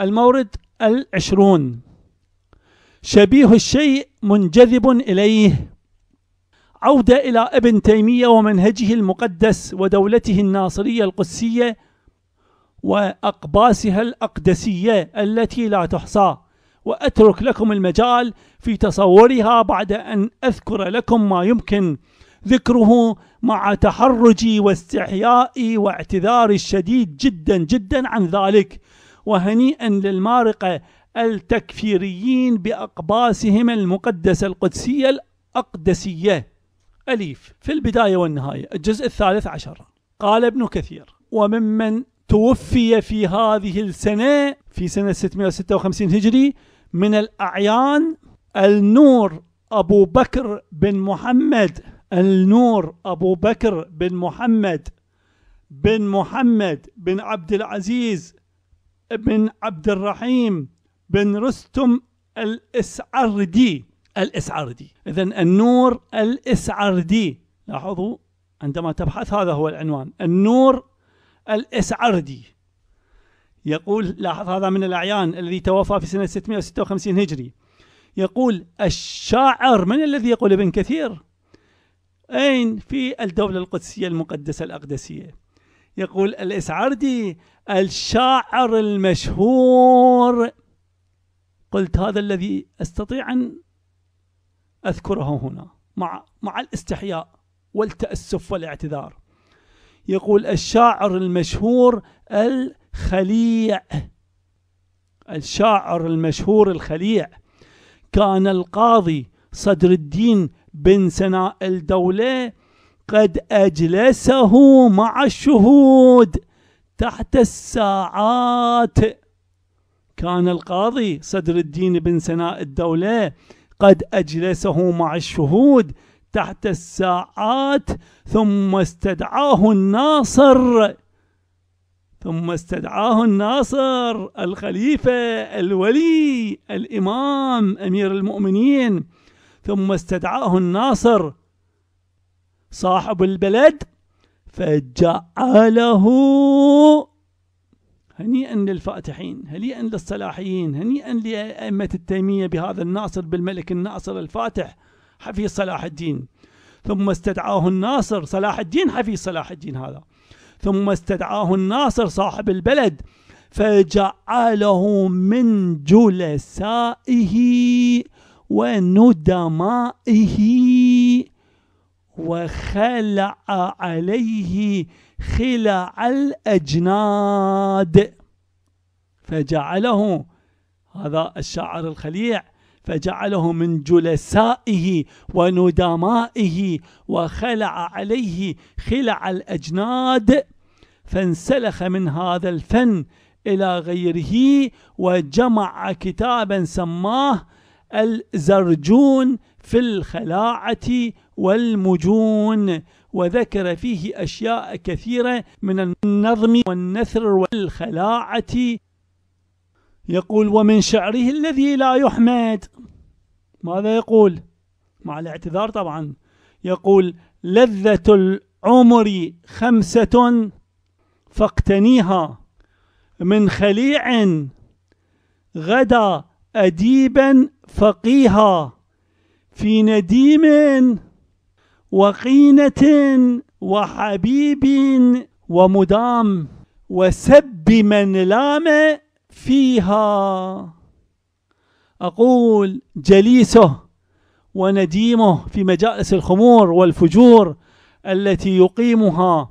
المورد العشرون شبيه الشيء منجذب إليه عودة إلى ابن تيمية ومنهجه المقدس ودولته الناصرية القدسية وأقباسها الأقدسية التي لا تحصى وأترك لكم المجال في تصورها بعد أن أذكر لكم ما يمكن ذكره مع تحرجي واستحيائي واعتذاري الشديد جدا جدا عن ذلك وهنيئا للمارقة التكفيريين بأقباسهم المقدسة القدسية الأقدسية أليف في البداية والنهاية الجزء الثالث عشر قال ابن كثير وممن توفي في هذه السنة في سنة 656 هجري من الأعيان النور أبو بكر بن محمد النور أبو بكر بن محمد بن محمد بن عبد العزيز بن عبد الرحيم بن رستم الإسعردي الإسعردي إذا النور الإسعردي لاحظوا عندما تبحث هذا هو العنوان النور الإسعردي يقول لاحظ هذا من الأعيان الذي توفى في سنة 656 هجري يقول الشاعر من الذي يقول ابن كثير أين في الدولة القدسية المقدسة الأقدسية يقول الإسعردي الشاعر المشهور قلت هذا الذي أستطيع أن أذكره هنا مع مع الاستحياء والتأسف والاعتذار يقول الشاعر المشهور ال خليع الشاعر المشهور الخليع كان القاضي صدر الدين بن سناء الدولة قد أجلسه مع الشهود تحت الساعات كان القاضي صدر الدين بن سناء الدولة قد أجلسه مع الشهود تحت الساعات ثم استدعاه الناصر ثم استدعاه الناصر الخليفة الولي الإمام أمير المؤمنين ثم استدعاه الناصر صاحب البلد فجعله هنيئا للفاتحين هنيئا للصلاحيين هنيئا لأئمة التيمية بهذا الناصر بالملك الناصر الفاتح حفيظ صلاح الدين ثم استدعاه الناصر صلاح الدين حفيظ صلاح الدين هذا ثم استدعاه الناصر صاحب البلد فجعله من جلسائه وندمائه وخلع عليه خلع الأجناد فجعله هذا الشاعر الخليع فجعله من جلسائه وندمائه وخلع عليه خلع الأجناد فانسلخ من هذا الفن إلى غيره وجمع كتابا سماه الزرجون في الخلاعة والمجون وذكر فيه أشياء كثيرة من النظم والنثر والخلاعة يقول ومن شعره الذي لا يحمد ماذا يقول مع الاعتذار طبعا يقول لذة العمر خمسة فاقتنيها من خليع غدا أديبا فقيها في نديم وقينة وحبيب ومدام وسب من لام فيها أقول جليسه ونديمه في مجالس الخمور والفجور التي يقيمها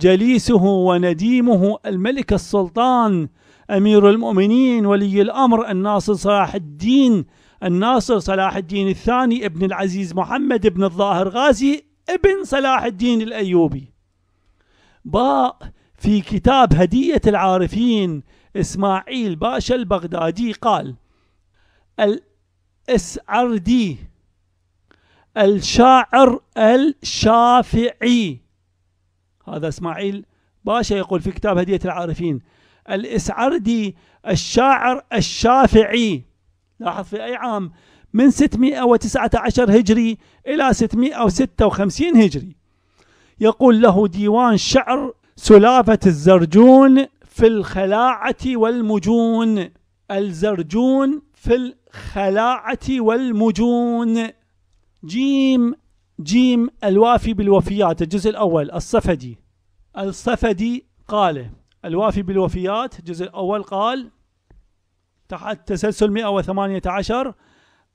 جليسه ونديمه الملك السلطان أمير المؤمنين ولي الأمر الناصر صلاح الدين الناصر صلاح الدين الثاني ابن العزيز محمد ابن الظاهر غازي ابن صلاح الدين الأيوبي باء في كتاب هدية العارفين إسماعيل باشا البغدادي قال الإسعردي الشاعر الشافعي هذا إسماعيل باشا يقول في كتاب هدية العارفين الإسعردي الشاعر الشافعي لاحظ في أي عام من 619 هجري إلى 656 هجري يقول له ديوان شعر سلافة الزرجون في الخلاعة والمجون الزرجون في الخلاعة والمجون جيم جيم الوافي بالوفيات الجزء الأول الصفدي الصفدي قال الوافي بالوفيات الجزء الأول قال تحت تسلسل 118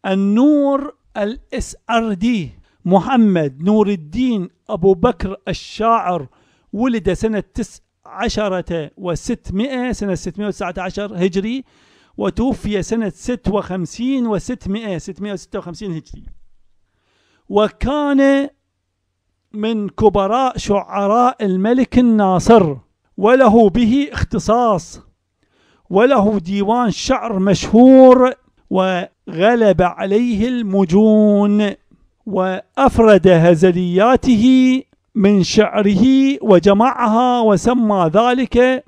النور الاس ار دي محمد نور الدين أبو بكر الشاعر ولد سنة تسعة عشرة وستمائة سنة 619 هجري وتوفي سنة 56 و600 656 هجري وكان من كبراء شعراء الملك الناصر وله به اختصاص وله ديوان شعر مشهور وغلب عليه المجون وأفرد هزلياته من شعره وجمعها وسمى ذلك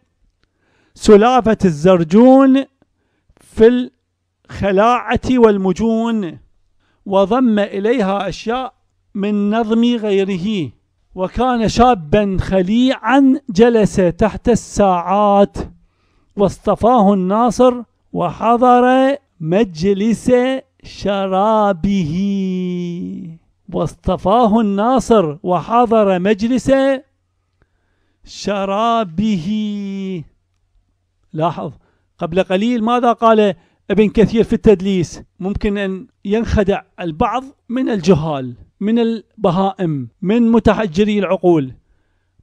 سلافة الزرجون في الخلاعة والمجون وضم إليها أشياء من نظم غيره وكان شابا خليعا جلس تحت الساعات واصطفاه الناصر وحضر مجلس شرابه واصطفاه الناصر وحضر مجلس شرابه لاحظ قبل قليل ماذا قال ابن كثير في التدليس ممكن أن ينخدع البعض من الجهال من البهائم من متحجري العقول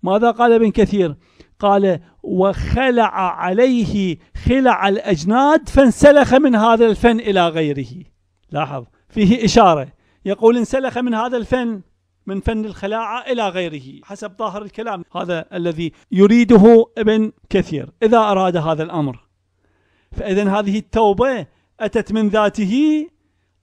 ماذا قال ابن كثير قال وخلع عليه خلع الأجناد فانسلخ من هذا الفن إلى غيره لاحظ فيه إشارة يقول انسلخ من هذا الفن من فن الخلاعة إلى غيره حسب ظاهر الكلام هذا الذي يريده ابن كثير إذا أراد هذا الأمر فإذا هذه التوبة أتت من ذاته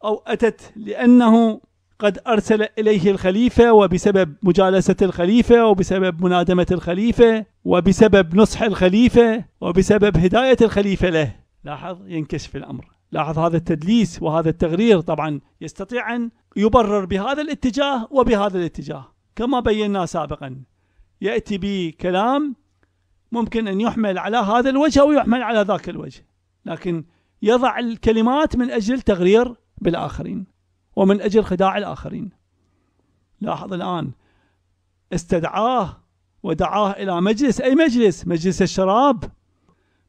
أو أتت لأنه قد أرسل إليه الخليفة وبسبب مجالسة الخليفة وبسبب منادمة الخليفة وبسبب نصح الخليفة وبسبب هداية الخليفة له لاحظ ينكشف الأمر لاحظ هذا التدليس وهذا التغرير طبعا يستطيع أن يبرر بهذا الاتجاه وبهذا الاتجاه كما بينا سابقا يأتي بكلام ممكن أن يحمل على هذا الوجه أو يحمل على ذاك الوجه لكن يضع الكلمات من أجل تغرير بالآخرين ومن أجل خداع الآخرين لاحظ الآن استدعاه ودعاه إلى مجلس أي مجلس مجلس الشراب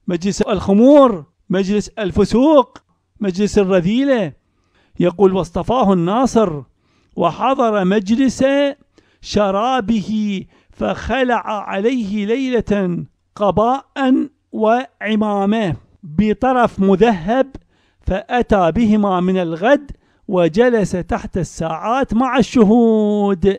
مجلس الخمور مجلس الفسوق مجلس الرذيلة يقول واصطفاه الناصر وحضر مجلس شرابه فخلع عليه ليلة قباء وعمامة بطرف مذهب فأتى بهما من الغد وجلس تحت الساعات مع الشهود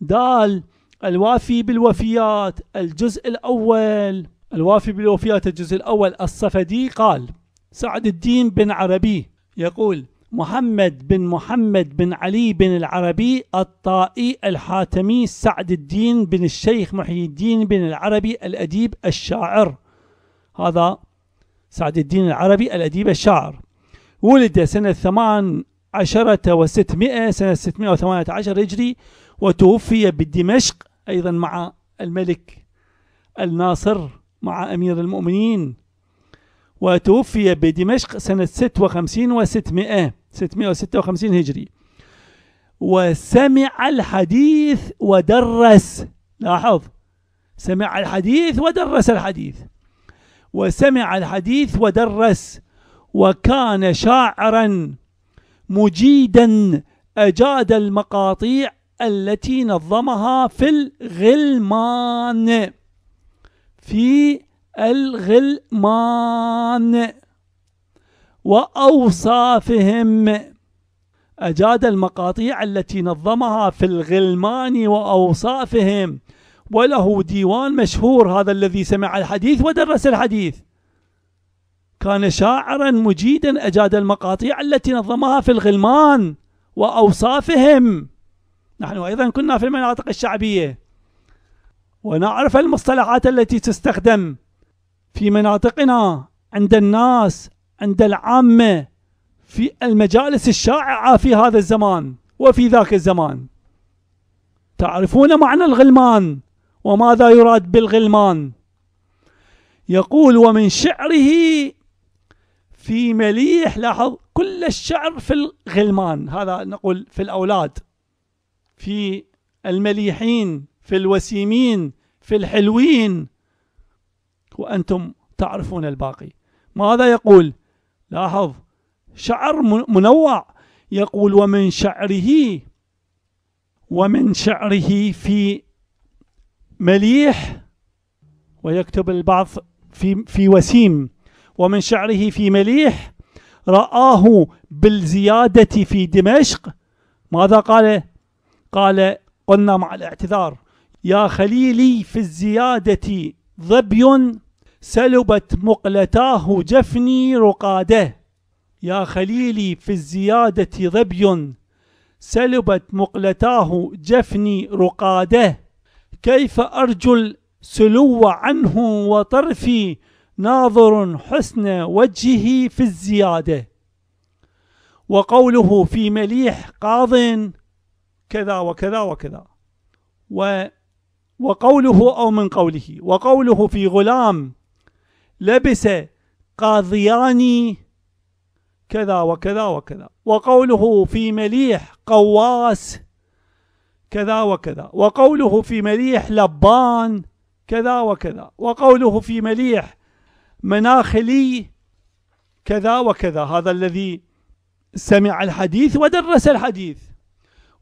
دال الوافي بالوفيات الجزء الأول الوافي بالوفيات الجزء الأول الصفدي قال سعد الدين بن عربي يقول محمد بن محمد بن علي بن العربي الطائي الحاتمي سعد الدين بن الشيخ محي الدين بن العربي الأديب الشاعر هذا سعد الدين العربي الأديب الشاعر ولد سنة ثمان عشرة وستمائة سنة ستمائة وثمانية عشر هجري وتوفي بدمشق أيضا مع الملك الناصر مع أمير المؤمنين وتوفي بدمشق سنة 56 و600 656 هجري وسمع الحديث ودرس لاحظ سمع الحديث ودرس الحديث وسمع الحديث ودرس وكان شاعرا مجيدا أجاد المقاطيع التي نظمها في الغلمان في الغلمان وأوصافهم أجاد المقاطيع التي نظمها في الغلمان وأوصافهم وله ديوان مشهور هذا الذي سمع الحديث ودرس الحديث كان شاعرا مجيدا أجاد المقاطيع التي نظمها في الغلمان وأوصافهم نحن أيضا كنا في المناطق الشعبية ونعرف المصطلحات التي تستخدم في مناطقنا عند الناس عند العامة في المجالس الشائعة في هذا الزمان وفي ذاك الزمان تعرفون معنى الغلمان وماذا يراد بالغلمان يقول ومن شعره في مليح لاحظ كل الشعر في الغلمان هذا نقول في الأولاد في المليحين في الوسيمين في الحلوين وأنتم تعرفون الباقي ماذا يقول لاحظ شعر منوع يقول ومن شعره ومن شعره في مليح ويكتب البعض في في وسيم ومن شعره في مليح رآه بالزيادة في دمشق ماذا قال؟ قال قلنا مع الاعتذار يا خليلي في الزيادة ظبي سلبت مقلتاه جفني رقاده يا خليلي في الزيادة ظبي سلبت مقلتاه جفني رقاده كيف أرجو السلو عنه وطرفي ناظر حسن وجهه في الزيادة وقوله في مليح قاض كذا وكذا وكذا و وقوله أو من قوله وقوله في غلام لبس قاضيان كذا وكذا وكذا وقوله في مليح قواس كذا وكذا وقوله في مليح لبان كذا وكذا وقوله في مليح مناخلي كذا وكذا هذا الذي سمع الحديث ودرس الحديث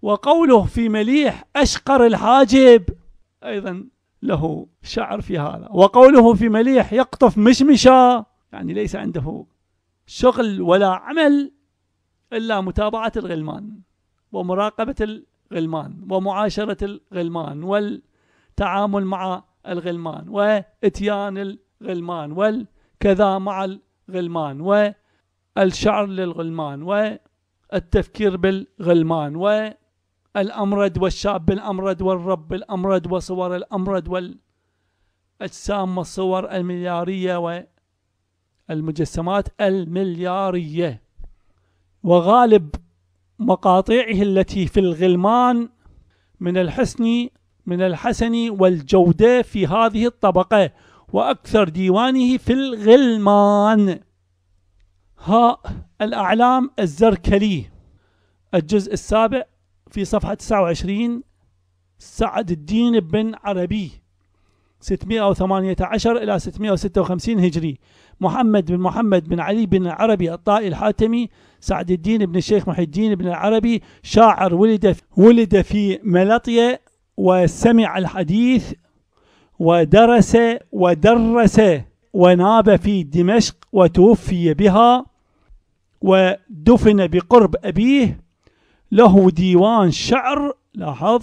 وقوله في مليح أشقر الحاجب أيضا له شعر في هذا وقوله في مليح يقطف مشمشا يعني ليس عنده شغل ولا عمل إلا متابعة الغلمان ومراقبة الغلمان ومعاشرة الغلمان والتعامل مع الغلمان وإتيان الغلمان والكذا مع الغلمان والشعر للغلمان والتفكير بالغلمان الأمرد والشاب الأمرد والرب الأمرد وصور الأمرد والأجسام والصور المليارية والمجسمات المليارية وغالب مقاطعه التي في الغلمان من الحسن من الحسن والجودة في هذه الطبقة وأكثر ديوانه في الغلمان ها الأعلام الزركلي الجزء السابع في صفحة 29 سعد الدين بن عربي 618 إلى 656 هجري محمد بن محمد بن علي بن عربي الطائي الحاتمي سعد الدين بن الشيخ محي الدين بن العربي شاعر ولد في ولد في ملطية وسمع الحديث ودرس ودرس وناب في دمشق وتوفي بها ودفن بقرب أبيه له ديوان شعر لاحظ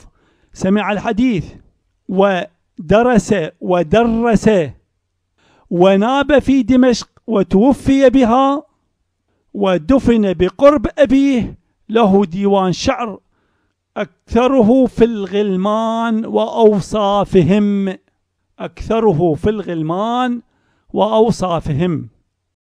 سمع الحديث ودرس ودرس وناب في دمشق وتوفي بها ودفن بقرب أبيه له ديوان شعر أكثره في الغلمان وأوصافهم أكثره في الغلمان وأوصافهم